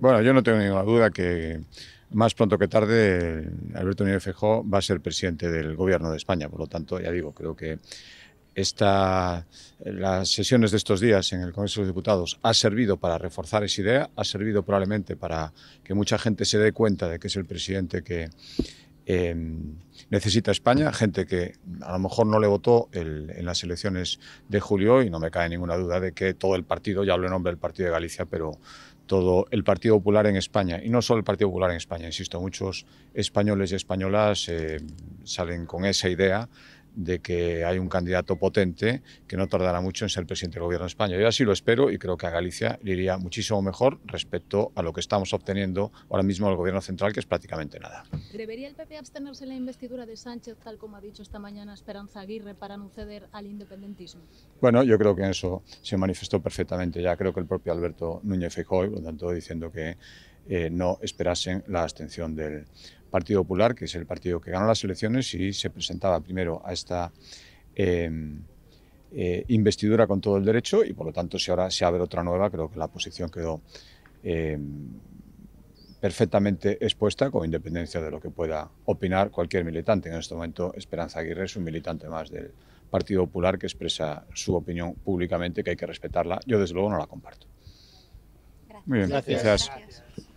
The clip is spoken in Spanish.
Bueno, yo no tengo ninguna duda que más pronto que tarde Alberto Núñez Feijóo va a ser presidente del Gobierno de España. Por lo tanto, ya digo, creo que esta, las sesiones de estos días en el Congreso de los Diputados ha servido para reforzar esa idea, ha servido probablemente para que mucha gente se dé cuenta de que es el presidente que, Em, necesita España gente que a lo mejor no le votó en las elecciones de julio y no me cae ninguna duda de que todo el partido, ya hablo en nombre del Partido de Galicia, pero todo el Partido Popular en España, y no solo el Partido Popular en España, insisto, muchos españoles y españolas eh, salen con esa idea de que hay un candidato potente que no tardará mucho en ser presidente del Gobierno de España. Yo así lo espero y creo que a Galicia le iría muchísimo mejor respecto a lo que estamos obteniendo ahora mismo del Gobierno central, que es prácticamente nada. ¿Debería el PP abstenerse en la investidura de Sánchez, tal como ha dicho esta mañana Esperanza Aguirre, para no ceder al independentismo? Bueno, yo creo que eso se manifestó perfectamente ya, creo que el propio Alberto Núñez Feijóo, por lo tanto, diciendo que eh, no esperasen la abstención del Partido Popular, que es el partido que ganó las elecciones y se presentaba primero a esta em, eh, investidura con todo el derecho y por lo tanto si ahora se abre otra nueva, creo que la posición quedó em, perfectamente expuesta con independencia de lo que pueda opinar cualquier militante. En este momento Esperanza Aguirre es un militante más del Partido Popular que expresa su opinión públicamente, que hay que respetarla. Yo desde luego no la comparto. gracias.